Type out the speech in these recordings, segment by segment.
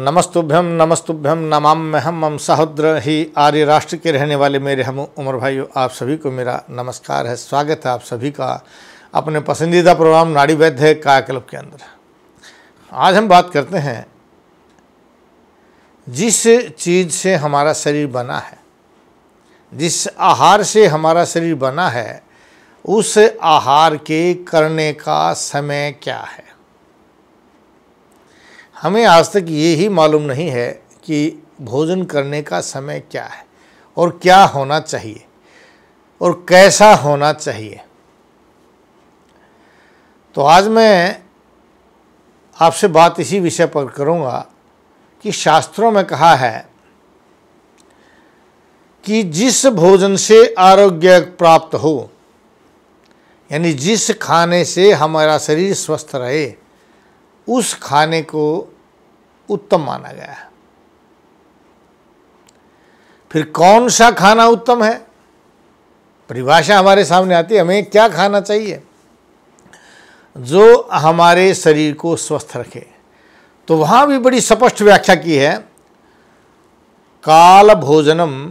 नमस्तुभ्यम नमस्तुभ्यम नमाम में हम मम सहोद्र ही आर्य राष्ट्र के रहने वाले मेरे हम उमर भाइयों आप सभी को मेरा नमस्कार है स्वागत है आप सभी का अपने पसंदीदा प्रोग्राम नाड़ी वैद्य कायाकल्प के अंदर आज हम बात करते हैं जिस चीज़ से हमारा शरीर बना है जिस आहार से हमारा शरीर बना है उस आहार के करने का समय क्या है हमें आज तक ये ही मालूम नहीं है कि भोजन करने का समय क्या है और क्या होना चाहिए और कैसा होना चाहिए तो आज मैं आपसे बात इसी विषय पर करूँगा कि शास्त्रों में कहा है कि जिस भोजन से आरोग्य प्राप्त हो यानी जिस खाने से हमारा शरीर स्वस्थ रहे उस खाने को उत्तम माना गया है फिर कौन सा खाना उत्तम है परिभाषा हमारे सामने आती है हमें क्या खाना चाहिए जो हमारे शरीर को स्वस्थ रखे तो वहां भी बड़ी स्पष्ट व्याख्या की है काल भोजनम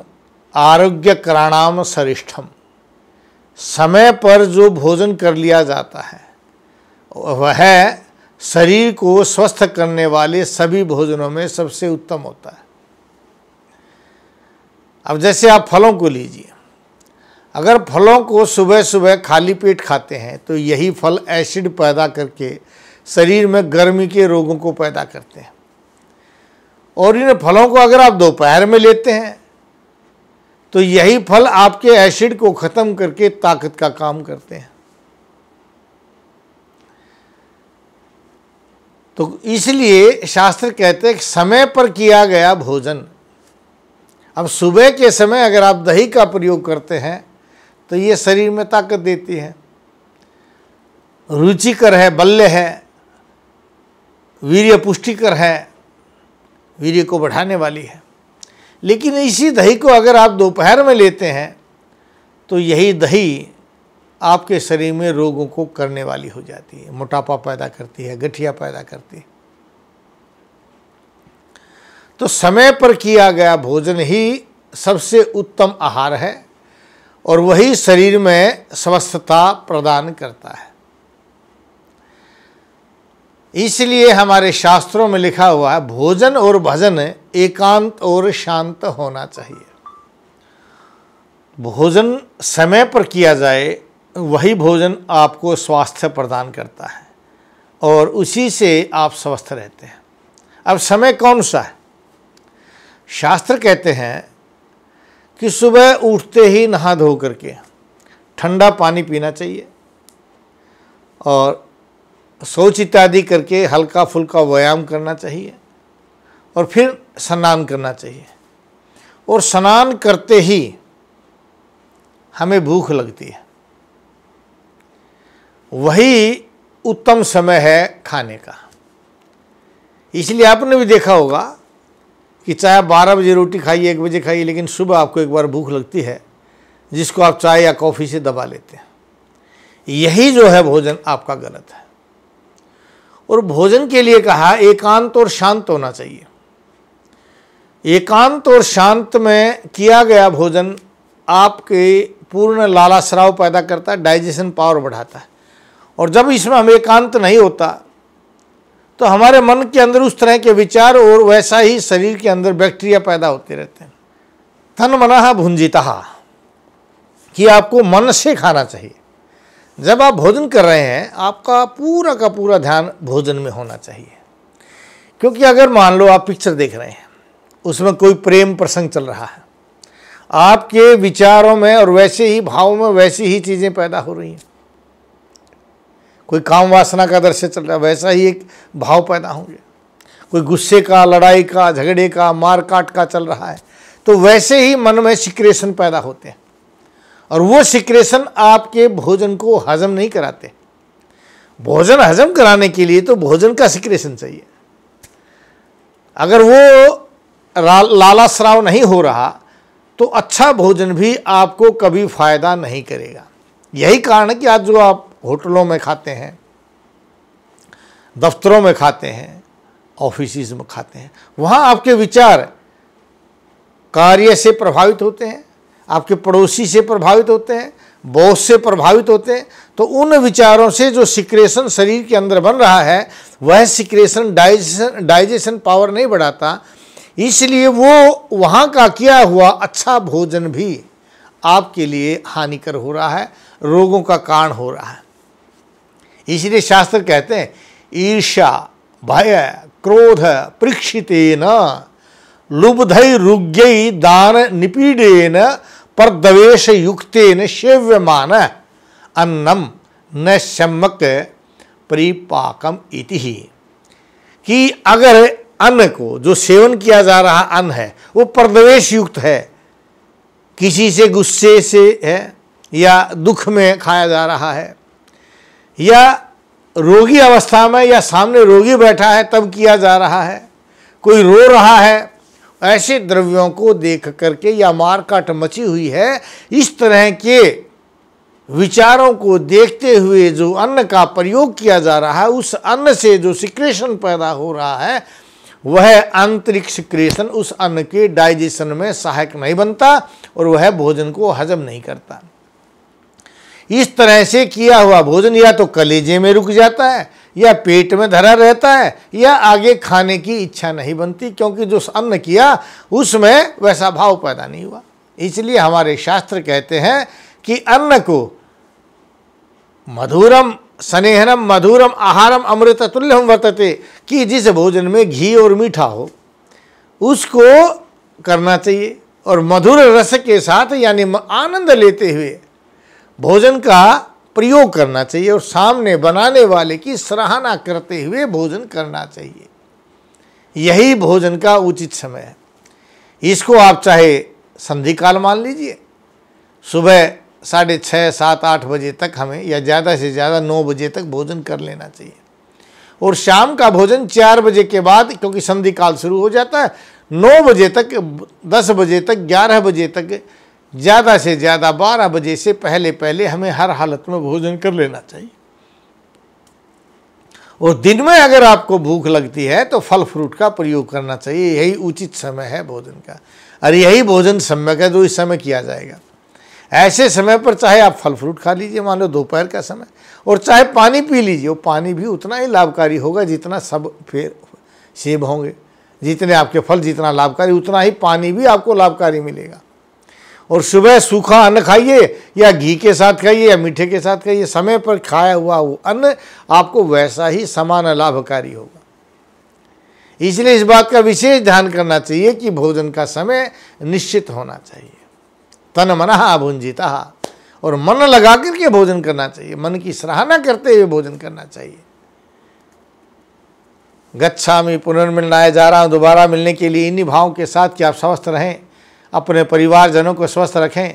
आरोग्य कराणाम सरिष्ठम समय पर जो भोजन कर लिया जाता है वह शरीर को स्वस्थ करने वाले सभी भोजनों में सबसे उत्तम होता है अब जैसे आप फलों को लीजिए अगर फलों को सुबह सुबह खाली पेट खाते हैं तो यही फल एसिड पैदा करके शरीर में गर्मी के रोगों को पैदा करते हैं और इन फलों को अगर आप दोपहर में लेते हैं तो यही फल आपके एसिड को ख़त्म करके ताकत का काम करते हैं तो इसलिए शास्त्र कहते हैं समय पर किया गया भोजन अब सुबह के समय अगर आप दही का प्रयोग करते हैं तो ये शरीर में ताकत देती है रुचिकर है बल्ले है वीर्य पुष्टिकर है वीर्य को बढ़ाने वाली है लेकिन इसी दही को अगर आप दोपहर में लेते हैं तो यही दही आपके शरीर में रोगों को करने वाली हो जाती है मोटापा पैदा करती है गठिया पैदा करती है तो समय पर किया गया भोजन ही सबसे उत्तम आहार है और वही शरीर में स्वस्थता प्रदान करता है इसलिए हमारे शास्त्रों में लिखा हुआ है भोजन और भजन एकांत और शांत होना चाहिए भोजन समय पर किया जाए वही भोजन आपको स्वास्थ्य प्रदान करता है और उसी से आप स्वस्थ रहते हैं अब समय कौन सा है शास्त्र कहते हैं कि सुबह उठते ही नहा धो करके ठंडा पानी पीना चाहिए और सोच इत्यादि करके हल्का फुल्का व्यायाम करना चाहिए और फिर स्नान करना चाहिए और स्नान करते ही हमें भूख लगती है वही उत्तम समय है खाने का इसलिए आपने भी देखा होगा कि चाहे बारह बजे रोटी खाइए एक बजे खाइए लेकिन सुबह आपको एक बार भूख लगती है जिसको आप चाय या कॉफ़ी से दबा लेते हैं यही जो है भोजन आपका गलत है और भोजन के लिए कहा एकांत और शांत होना चाहिए एकांत और शांत में किया गया भोजन आपके पूर्ण लाला स्राव पैदा करता है डाइजेशन पावर बढ़ाता है और जब इसमें हम एकांत नहीं होता तो हमारे मन के अंदर उस तरह के विचार और वैसा ही शरीर के अंदर बैक्टीरिया पैदा होते रहते हैं तन मना भुंजिता कि आपको मन से खाना चाहिए जब आप भोजन कर रहे हैं आपका पूरा का पूरा ध्यान भोजन में होना चाहिए क्योंकि अगर मान लो आप पिक्चर देख रहे हैं उसमें कोई प्रेम प्रसंग चल रहा है आपके विचारों में और वैसे ही भावों में वैसी ही चीज़ें पैदा हो रही हैं कोई काम वासना का दृश्य चल रहा है वैसा ही एक भाव पैदा होंगे कोई गुस्से का लड़ाई का झगड़े का मार काट का चल रहा है तो वैसे ही मन में सिक्रेशन पैदा होते हैं और वो सिक्रेशन आपके भोजन को हजम नहीं कराते भोजन हजम कराने के लिए तो भोजन का सिक्रेशन चाहिए अगर वो लाला स्राव नहीं हो रहा तो अच्छा भोजन भी आपको कभी फायदा नहीं करेगा यही कारण है कि आज जो आप होटलों में खाते हैं दफ्तरों में खाते हैं ऑफिस में खाते हैं वहाँ आपके विचार कार्य से प्रभावित होते हैं आपके पड़ोसी से प्रभावित होते हैं बॉस से प्रभावित होते हैं तो उन विचारों से जो सिक्रेशन शरीर के अंदर बन रहा है वह सिक्रेशन डाइजेशन डाइजेशन पावर नहीं बढ़ाता इसलिए वो वहाँ का किया हुआ अच्छा भोजन भी आपके लिए हानिकर हो रहा है रोगों का कारण हो रहा है इसलिए शास्त्र कहते हैं ईर्षा भय क्रोध न लुब्धैरुग्यै दान निपीडेन परदवेश युक्तेन सेव्यमान अन्नम न सम्यक परिपाकम इति ही कि अगर अन्न को जो सेवन किया जा रहा अन्न है वो परदवेश युक्त है किसी से गुस्से से है या दुख में खाया जा रहा है या रोगी अवस्था में या सामने रोगी बैठा है तब किया जा रहा है कोई रो रहा है ऐसे द्रव्यों को देख करके या मारकाट मची हुई है इस तरह के विचारों को देखते हुए जो अन्न का प्रयोग किया जा रहा है उस अन्न से जो सिक्रेशन पैदा हो रहा है वह आंतरिक सिक्रेशन उस अन्न के डाइजेशन में सहायक नहीं बनता और वह भोजन को हजम नहीं करता इस तरह से किया हुआ भोजन या तो कलेजे में रुक जाता है या पेट में धरा रहता है या आगे खाने की इच्छा नहीं बनती क्योंकि जो अन्न किया उसमें वैसा भाव पैदा नहीं हुआ इसलिए हमारे शास्त्र कहते हैं कि अन्न को मधुरम स्नेहनम मधुरम आहारम अमृत तुल्यम वर्तते कि जिस भोजन में घी और मीठा हो उसको करना चाहिए और मधुर रस के साथ यानी आनंद लेते हुए भोजन का प्रयोग करना चाहिए और सामने बनाने वाले की सराहना करते हुए भोजन करना चाहिए यही भोजन का उचित समय है इसको आप चाहे संधि काल मान लीजिए सुबह साढ़े छः सात आठ बजे तक हमें या ज़्यादा से ज़्यादा नौ बजे तक भोजन कर लेना चाहिए और शाम का भोजन चार बजे के बाद क्योंकि संधि काल शुरू हो जाता है नौ बजे तक दस बजे तक ग्यारह बजे तक ज़्यादा से ज़्यादा बारह बजे से पहले पहले हमें हर हालत में भोजन कर लेना चाहिए और दिन में अगर आपको भूख लगती है तो फल फ्रूट का प्रयोग करना चाहिए यही उचित समय है भोजन का और यही भोजन सम्यक है जो तो इस समय किया जाएगा ऐसे समय पर चाहे आप फल फ्रूट खा लीजिए मान लो दोपहर का समय और चाहे पानी पी लीजिए वो पानी भी उतना ही लाभकारी होगा जितना सब फिर सेब होंगे जितने आपके फल जितना लाभकारी उतना ही पानी भी आपको लाभकारी मिलेगा और सुबह सूखा अन्न खाइए या घी के साथ खाइए या मीठे के साथ खाइए समय पर खाया हुआ वो अन्न आपको वैसा ही समान लाभकारी होगा इसलिए इस बात का विशेष ध्यान करना चाहिए कि भोजन का समय निश्चित होना चाहिए तन मना भुंजिता और मन लगा करके भोजन करना चाहिए मन की सराहना करते हुए भोजन करना चाहिए गच्छा में पुनर्मिलनाए जा रहा हूँ दोबारा मिलने के लिए इन्हीं भावों के साथ कि आप स्वस्थ रहें अपने परिवारजनों को स्वस्थ रखें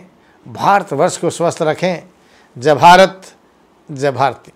भारतवर्ष को स्वस्थ रखें जय भारत जय भारती